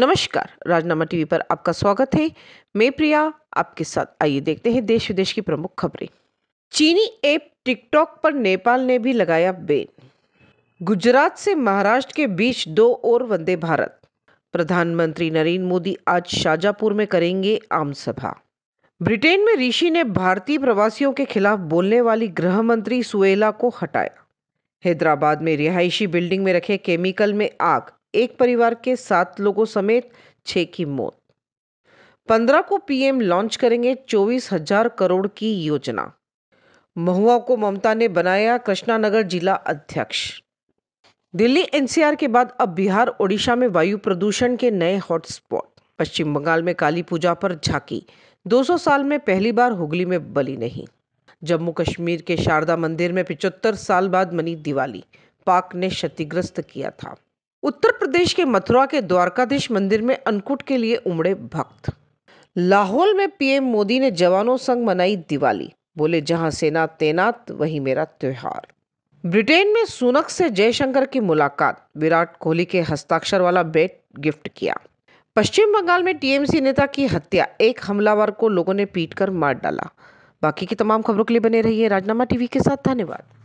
नमस्कार राजनामा टीवी पर आपका स्वागत है मैं प्रिया आपके साथ आइए देखते हैं देश विदेश की प्रमुख खबरें चीनी ऐप टिकटॉक पर नेपाल ने भी लगाया बैन गुजरात से महाराष्ट्र के बीच दो और वंदे भारत प्रधानमंत्री नरेंद्र मोदी आज शाजापुर में करेंगे आम सभा ब्रिटेन में ऋषि ने भारतीय प्रवासियों के खिलाफ बोलने वाली गृह मंत्री सुएला को हटाया हैदराबाद में रिहायशी बिल्डिंग में रखे केमिकल में आग एक परिवार के सात लोगों समेत छह की मौत पंद्रह को पीएम लॉन्च करेंगे चौबीस हजार करोड़ की योजना महुआ को ममता ने बनाया नगर जिला अध्यक्ष दिल्ली एनसीआर के बाद अब बिहार ओडिशा में वायु प्रदूषण के नए हॉटस्पॉट पश्चिम बंगाल में काली पूजा पर झांकी 200 साल में पहली बार हुगली में बली नहीं जम्मू कश्मीर के शारदा मंदिर में पिचहत्तर साल बाद मनी दिवाली पाक ने क्षतिग्रस्त किया था उत्तर प्रदेश के मथुरा के द्वारकाधीश मंदिर में अंकुट के लिए उमड़े भक्त लाहौल में पीएम मोदी ने जवानों संग मनाई दिवाली बोले जहां सेना तैनात वही मेरा त्यौहार ब्रिटेन में सुनक से जयशंकर की मुलाकात विराट कोहली के हस्ताक्षर वाला बेट गिफ्ट किया पश्चिम बंगाल में टीएमसी नेता की हत्या एक हमलावर को लोगों ने पीट कर मार डाला बाकी की तमाम खबरों के लिए बने रहिए राजनामा टीवी के साथ धन्यवाद